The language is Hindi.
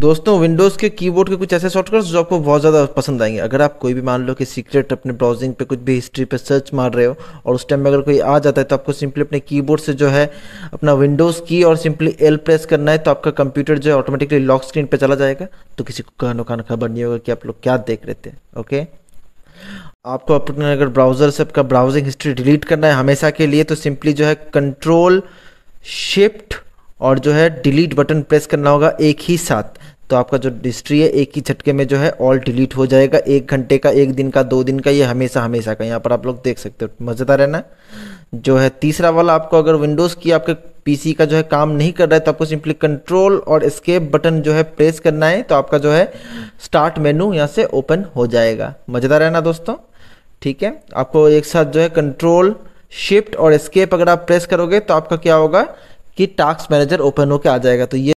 दोस्तों विंडोज़ के कीबोर्ड के कुछ ऐसे शॉर्टकट्स जो आपको बहुत ज़्यादा पसंद आएंगे अगर आप कोई भी मान लो कि सीक्रेट अपने ब्राउजिंग पे कुछ भी हिस्ट्री पे सर्च मार रहे हो और उस टाइम में अगर कोई आ जाता है तो आपको सिंपली अपने कीबोर्ड से जो है अपना विंडोज़ की और सिंपली एल प्रेस करना है तो आपका कंप्यूटर जो है ऑटोमेटिकली लॉक स्क्रीन पर चला जाएगा तो किसी को कहनो कहान खबर नहीं होगा कि आप लोग क्या देख रहे थे ओके आपको अपने अगर ब्राउज़र से आपका ब्राउजिंग हिस्ट्री डिलीट करना है हमेशा के लिए तो सिंपली जो है कंट्रोल शिफ्ट और जो है डिलीट बटन प्रेस करना होगा एक ही साथ तो आपका जो हिस्ट्री है एक ही झटके में जो है ऑल डिलीट हो जाएगा एक घंटे का एक दिन का दो दिन का ये हमेशा हमेशा का यहाँ पर आप लोग देख सकते हो मज़ेदार है ना जो है तीसरा वाला आपको अगर विंडोज़ की आपके पीसी का जो है काम नहीं कर रहा है तो आपको सिंपली कंट्रोल और स्केप बटन जो है प्रेस करना है तो आपका जो है स्टार्ट मेनू यहाँ से ओपन हो जाएगा मज़ेदार है ना दोस्तों ठीक है आपको एक साथ जो है कंट्रोल शिफ्ट और स्केप अगर आप प्रेस करोगे तो आपका क्या होगा कि टास्क मैनेजर ओपन होकर आ जाएगा तो ये